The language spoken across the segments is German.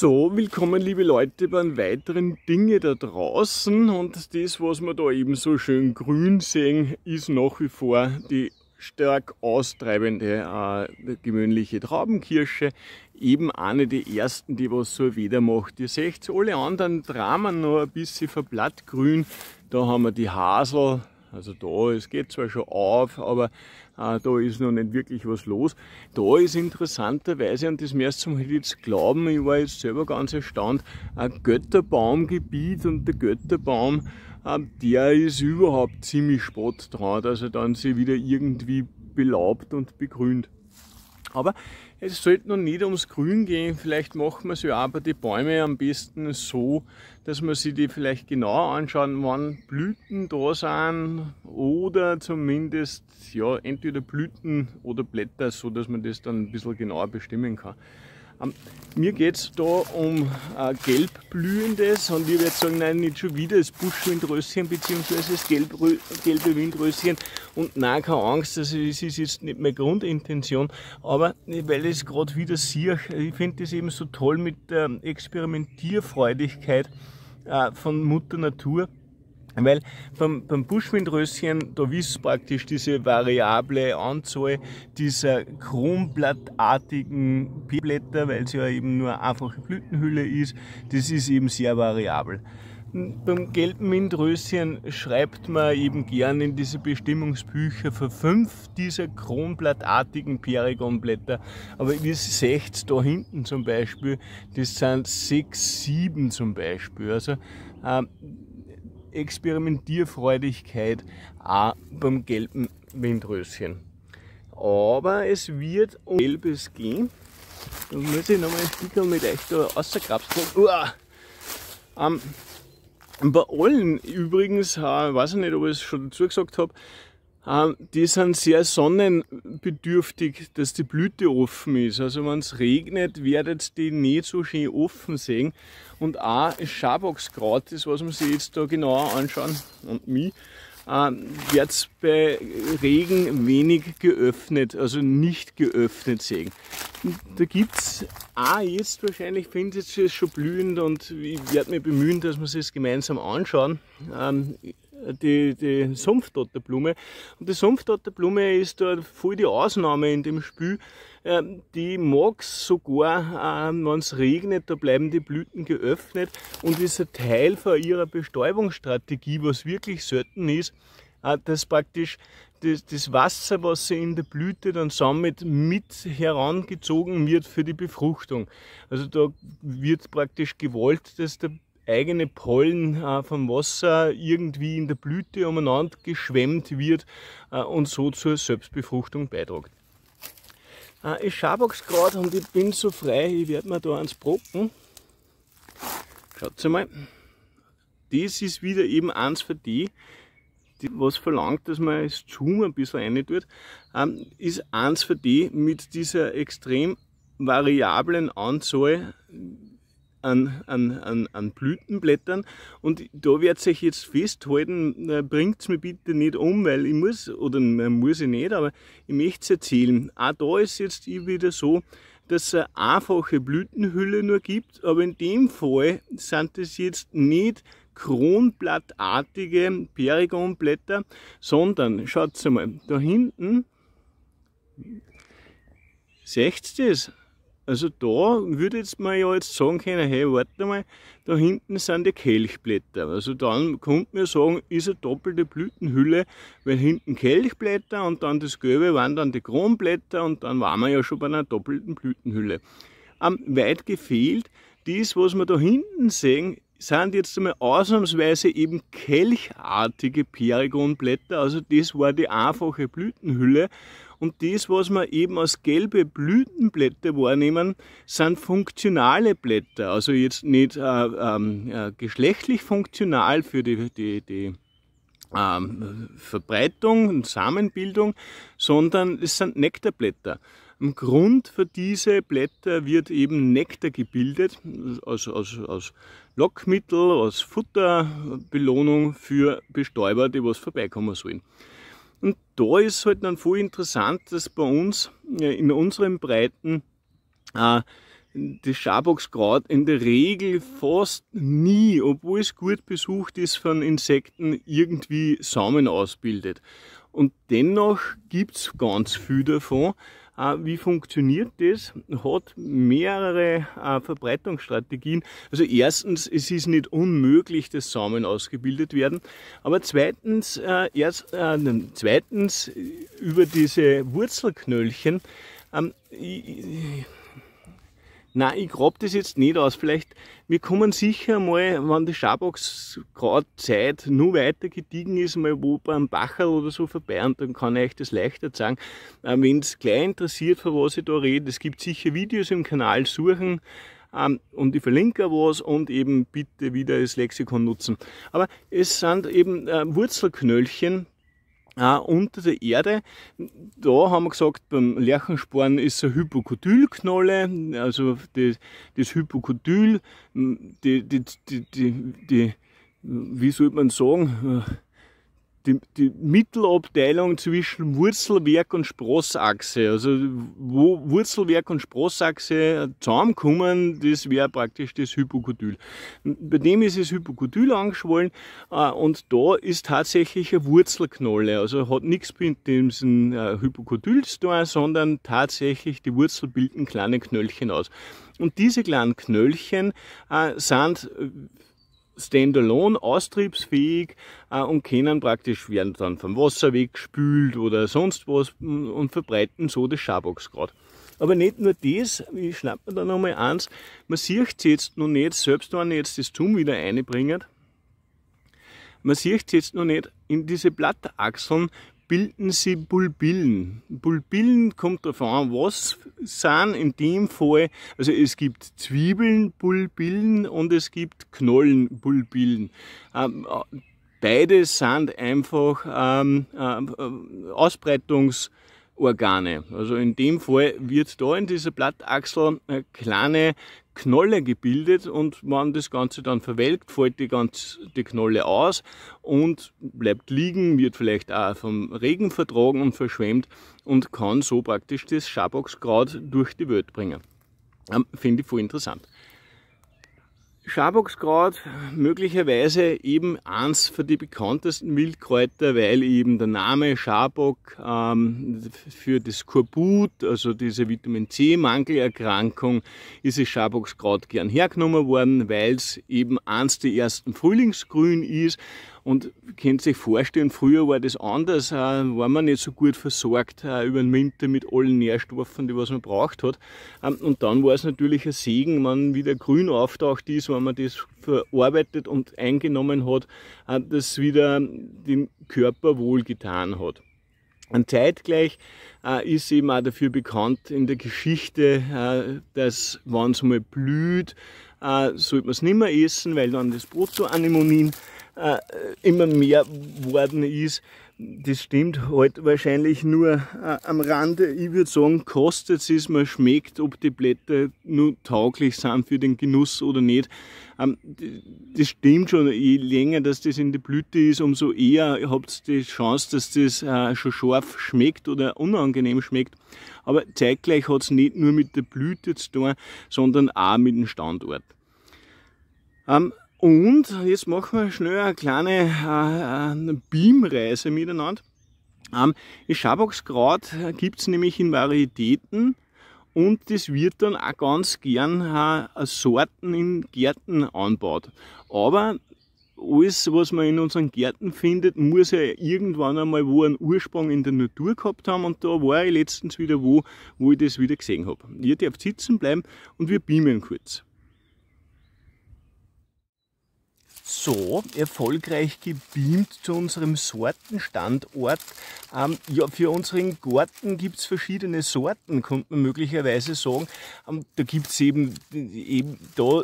So, willkommen liebe Leute bei beim weiteren Dinge da draußen und das, was wir da eben so schön grün sehen, ist nach wie vor die stark austreibende äh, gewöhnliche Traubenkirsche, eben eine der ersten, die was so wieder macht. Ihr seht alle anderen Dramen noch ein bisschen verblattgrün, da haben wir die Hasel, also da, es geht zwar schon auf, aber äh, da ist noch nicht wirklich was los. Da ist interessanterweise, und das müsst ihr mir jetzt glauben, ich war jetzt selber ganz erstaunt, ein Götterbaumgebiet und der Götterbaum, äh, der ist überhaupt ziemlich spott dran, dass er dann sie wieder irgendwie belaubt und begrünt. Aber es sollte noch nicht ums Grün gehen, vielleicht machen wir sie aber die Bäume am besten so, dass man sich die vielleicht genau anschauen, wann Blüten da sind oder zumindest ja entweder Blüten oder Blätter, so dass man das dann ein bisschen genauer bestimmen kann mir geht es da um äh, gelbblühendes und ich würde sagen, nein, nicht schon wieder das Buschwindröschen bzw. das gelb, gelbe Windröschen und nein, keine Angst, also das ist jetzt nicht meine Grundintention, aber weil ich es gerade wieder sehe, ich finde das eben so toll mit der Experimentierfreudigkeit äh, von Mutter Natur weil beim, beim Buschwindröschen, da wisst ihr praktisch diese variable Anzahl dieser kronblattartigen Blätter, weil es ja eben nur eine einfache Blütenhülle ist, das ist eben sehr variabel. Beim gelben Windröschen schreibt man eben gern in diese Bestimmungsbücher für fünf dieser kronblattartigen Perigonblätter. Aber ihr seht da hinten zum Beispiel, das sind sechs, sieben zum Beispiel. Also, äh, Experimentierfreudigkeit auch beim gelben Windröschen. Aber es wird um gelbes gehen. Da muss ich nochmal ein Stück mit euch da rauskrapseln. Uah. Um, ähm, bei allen übrigens, ich weiß nicht, ob ich es schon dazu gesagt habe, ähm, die sind sehr sonnenbedürftig, dass die Blüte offen ist. Also wenn es regnet, werdet die nicht so schön offen sehen. Und auch Schaboxkraut, das was man sich jetzt da genauer anschauen und mich, ähm, wird es bei Regen wenig geöffnet, also nicht geöffnet sehen. Da gibt es auch jetzt wahrscheinlich, findet ihr es schon blühend und ich werde mich bemühen, dass wir es gemeinsam anschauen. Ähm, die, die Sumpfdotterblume. Und die Sumpfdotterblume ist da äh, voll die Ausnahme in dem Spiel. Ähm, die mag sogar, ähm, wenn es regnet, da bleiben die Blüten geöffnet und ist ein Teil von ihrer Bestäubungsstrategie, was wirklich selten ist, äh, dass praktisch das, das Wasser, was sie in der Blüte dann sammelt, mit herangezogen wird für die Befruchtung. Also da wird praktisch gewollt, dass der eigene Pollen äh, vom Wasser irgendwie in der Blüte umeinander geschwemmt wird äh, und so zur Selbstbefruchtung beiträgt. Äh, ich schabox gerade und ich bin so frei, ich werde mir da eins Brocken. Schaut mal, das ist wieder eben eins für die, die was verlangt, dass man das Zoom ein bisschen rein tut, ähm, ist eins für die mit dieser extrem variablen Anzahl an, an, an, an Blütenblättern. Und da wird sich jetzt festhalten, bringt es mir bitte nicht um, weil ich muss, oder muss ich nicht, aber ich möchte es erzählen. Auch da ist jetzt eh wieder so, dass es eine einfache Blütenhülle nur gibt, aber in dem Fall sind es jetzt nicht kronblattartige Perigonblätter, sondern, schaut mal, da hinten, seht ihr das? Also da würde jetzt man ja jetzt sagen können, hey, warte mal, da hinten sind die Kelchblätter. Also dann könnte man sagen, ist eine doppelte Blütenhülle, weil hinten Kelchblätter und dann das Gelbe waren dann die Kronblätter und dann waren wir ja schon bei einer doppelten Blütenhülle. Ähm, weit gefehlt, dies, was wir da hinten sehen, sind jetzt einmal ausnahmsweise eben kelchartige Perigonblätter, also das war die einfache Blütenhülle und das, was wir eben als gelbe Blütenblätter wahrnehmen, sind funktionale Blätter, also jetzt nicht äh, ähm, äh, geschlechtlich funktional für die, die, die ähm, Verbreitung und Samenbildung, sondern es sind Nektarblätter. Im Grund für diese Blätter wird eben Nektar gebildet, aus, als, aus Lockmittel, als Futterbelohnung für Bestäuber, die was vorbeikommen sollen. Und da ist halt dann voll interessant, dass bei uns in unseren Breiten äh, das Schaboxkraut in der Regel fast nie, obwohl es gut besucht ist von Insekten, irgendwie Samen ausbildet. Und dennoch gibt es ganz viel davon. Äh, wie funktioniert das? Hat mehrere äh, Verbreitungsstrategien. Also erstens, es ist nicht unmöglich, dass Samen ausgebildet werden. Aber zweitens, äh, erst, äh, zweitens über diese Wurzelknöllchen, ähm, Nein, ich grab das jetzt nicht aus. Vielleicht, wir kommen sicher mal, wenn die Schabox gerade Zeit nur weiter gediegen ist, mal wo beim einem Bacher oder so vorbei und dann kann ich euch das leichter sagen. Äh, wenn es gleich interessiert, von was ich da rede, es gibt sicher Videos im Kanal suchen ähm, und ich verlinke auch was und eben bitte wieder das Lexikon nutzen. Aber es sind eben äh, Wurzelknöllchen, Ah, unter der Erde. Da haben wir gesagt, beim Lerchensporn ist eine Hypokotylknolle, also das, das Hypokotyl, die, die, die, die, wie sollte man sagen, äh, die, die Mittelabteilung zwischen Wurzelwerk und Sprossachse. Also wo Wurzelwerk und Sprossachse zusammenkommen, das wäre praktisch das Hypokotyl. Bei dem ist das Hypokotyl angeschwollen äh, und da ist tatsächlich eine Wurzelknolle. Also hat nichts mit diesem äh, Hypokotyl zu sondern tatsächlich die Wurzel bilden kleine Knöllchen aus. Und diese kleinen Knöllchen äh, sind äh, standalone austriebsfähig äh, und können praktisch, werden dann vom Wasser weggespült oder sonst was und verbreiten so das Schaboxgrad. Aber nicht nur das, ich schnapp mir da nochmal eins, man sieht es jetzt noch nicht, selbst wenn ich jetzt das Zoom wieder einbringe, man sieht es jetzt noch nicht in diese Blattachseln, bilden sie Bulbillen. Bulbillen kommt davon an, was sind in dem Fall, also es gibt Zwiebeln, Bulbillen und es gibt Knollen, Bulbillen. Ähm, äh, beides sind einfach ähm, äh, äh Ausbreitungs- Organe. Also in dem Fall wird da in dieser Blattachsel eine kleine Knolle gebildet und wenn das Ganze dann verwelkt, fällt die, ganz, die Knolle aus und bleibt liegen, wird vielleicht auch vom Regen vertragen und verschwemmt und kann so praktisch das Schaboxkraut durch die Welt bringen. Ähm, Finde ich voll interessant. Schaboxkraut möglicherweise eben eins für die bekanntesten Wildkräuter, weil eben der Name Schabock ähm, für das Korbut, also diese Vitamin C Mangelerkrankung, ist das Schaboxkraut gern hergenommen worden, weil es eben eins der ersten Frühlingsgrün ist und könnt sich vorstellen, früher war das anders, äh, war man nicht so gut versorgt äh, über den Winter mit allen Nährstoffen, die was man braucht hat. Ähm, und dann war es natürlich ein Segen, wenn wieder grün auftaucht ist, wenn man das verarbeitet und eingenommen hat, äh, dass wieder dem Körper wohlgetan hat. Und zeitgleich äh, ist eben auch dafür bekannt in der Geschichte, äh, dass wenn es mal blüht, äh, sollte man es nicht mehr essen, weil dann das Protoanemonin äh, immer mehr worden ist. Das stimmt halt wahrscheinlich nur äh, am Rande. Ich würde sagen, kostet es, man schmeckt, ob die Blätter nur tauglich sind für den Genuss oder nicht. Ähm, das stimmt schon, je länger dass das in der Blüte ist, umso eher habt ihr die Chance, dass das äh, schon scharf schmeckt oder unangenehm schmeckt. Aber zeitgleich hat es nicht nur mit der Blüte zu tun, sondern auch mit dem Standort. Ähm, und jetzt machen wir schnell eine kleine äh, äh, Beamreise miteinander. Ähm, Schaboxkraut gibt es nämlich in Varietäten und das wird dann auch ganz gern äh, Sorten in Gärten anbaut. Aber alles, was man in unseren Gärten findet, muss ja irgendwann einmal wo einen Ursprung in der Natur gehabt haben. Und da war ich letztens wieder wo, wo ich das wieder gesehen habe. Ihr dürft sitzen bleiben und wir beamen kurz. so erfolgreich gebeamt zu unserem Sortenstandort. Ähm, ja, für unseren Garten gibt es verschiedene Sorten, könnte man möglicherweise sagen. Ähm, da gibt's eben, eben da,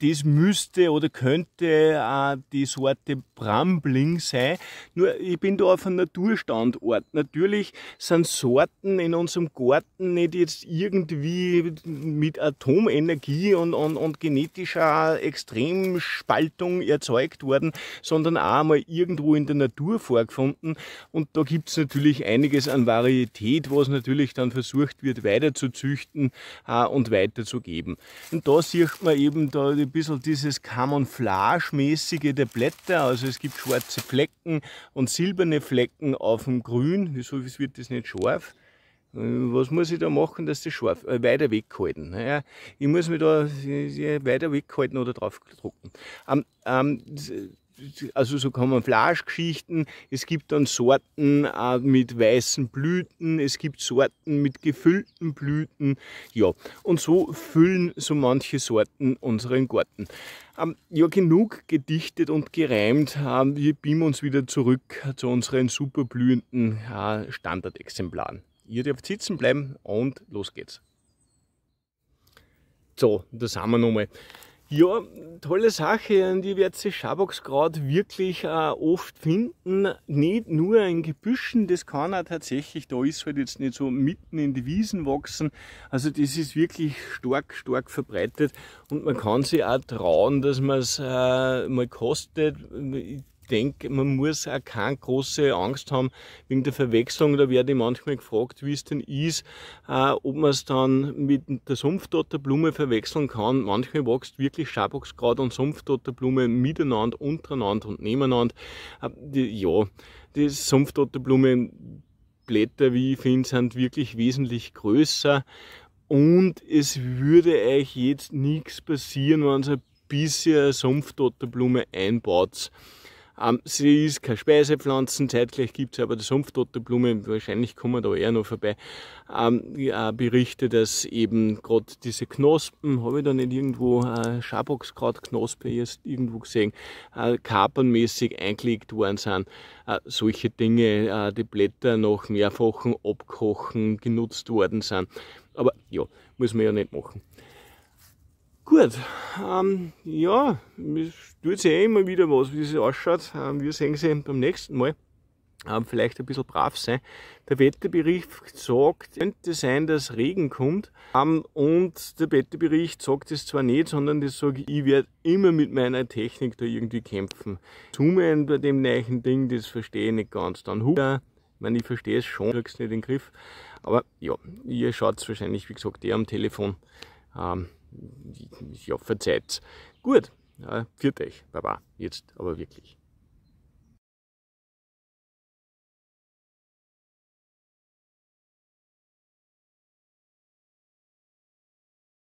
das müsste oder könnte äh, die Sorte Brambling sein. Nur ich bin da auf einem Naturstandort. Natürlich sind Sorten in unserem Garten nicht jetzt irgendwie mit Atomenergie und, und, und genetischer Extremspaltung Umgebung erzeugt worden, sondern auch mal irgendwo in der Natur vorgefunden. Und da gibt es natürlich einiges an Varietät, was natürlich dann versucht wird, weiter zu züchten äh, und weiterzugeben. Und da sieht man eben da ein bisschen dieses Camouflage-mäßige der Blätter. Also es gibt schwarze Flecken und silberne Flecken auf dem Grün. Wieso wird das nicht scharf? Was muss ich da machen, dass das scharf, äh, weiter weghalten? Naja, ne? ich muss mich da weiter weghalten oder drauf drucken. Ähm, ähm, also so Camouflage-Geschichten. Es gibt dann Sorten äh, mit weißen Blüten, es gibt Sorten mit gefüllten Blüten. Ja, und so füllen so manche Sorten unseren Garten. Ähm, ja, genug gedichtet und gereimt. Ähm, wir beamen uns wieder zurück zu unseren super blühenden äh, Standardexemplaren. Ihr dürft sitzen bleiben und los geht's. So, da sind wir nochmal. Ja, tolle Sache und ich werde das Schaboxkraut wirklich äh, oft finden. Nicht nur in Gebüschen, das kann auch tatsächlich, da ist halt jetzt nicht so mitten in die Wiesen wachsen. Also das ist wirklich stark, stark verbreitet und man kann sich auch trauen, dass man es äh, mal kostet denke, man muss auch keine große Angst haben wegen der Verwechslung. Da werde ich manchmal gefragt, wie es denn ist, äh, ob man es dann mit der Sumpfdotterblume verwechseln kann. Manchmal wächst wirklich Schaboxgrad und Sumpfdotterblume miteinander, untereinander und nebeneinander. Äh, die, ja, die Sumpfdotterblumenblätter, wie ich finde, sind wirklich wesentlich größer. Und es würde euch jetzt nichts passieren, wenn ihr ein bisschen Sumpfdotterblume einbaut. Ähm, sie ist keine Speisepflanzen, zeitgleich gibt es aber die Sumpftoterblume, wahrscheinlich kommen wir da eher noch vorbei. Ähm, äh, Berichte, dass eben gerade diese Knospen, habe ich da nicht irgendwo, äh, Schaboxkrautknospe erst irgendwo gesehen, äh, kapernmäßig eingelegt worden sind. Äh, solche Dinge, äh, die Blätter nach mehrfachen Abkochen genutzt worden sind. Aber ja, muss man ja nicht machen. Gut, ähm, ja, es tut sich immer wieder was, wie es ausschaut. Ähm, wir sehen sie beim nächsten Mal. Ähm, vielleicht ein bisschen brav sein. Der Wetterbericht sagt, es könnte sein, dass Regen kommt. Ähm, und der Wetterbericht sagt es zwar nicht, sondern das sage ich, ich werde immer mit meiner Technik da irgendwie kämpfen. Zoomen bei dem neuen Ding, das verstehe ich nicht ganz. Dann Huber, ich meine, ich verstehe es schon, krieg's nicht in den Griff. Aber ja, ihr schaut es wahrscheinlich, wie gesagt, eher am Telefon. Ähm, ich hoffe, Zeit. Gut, ja, für dich, Baba, jetzt aber wirklich.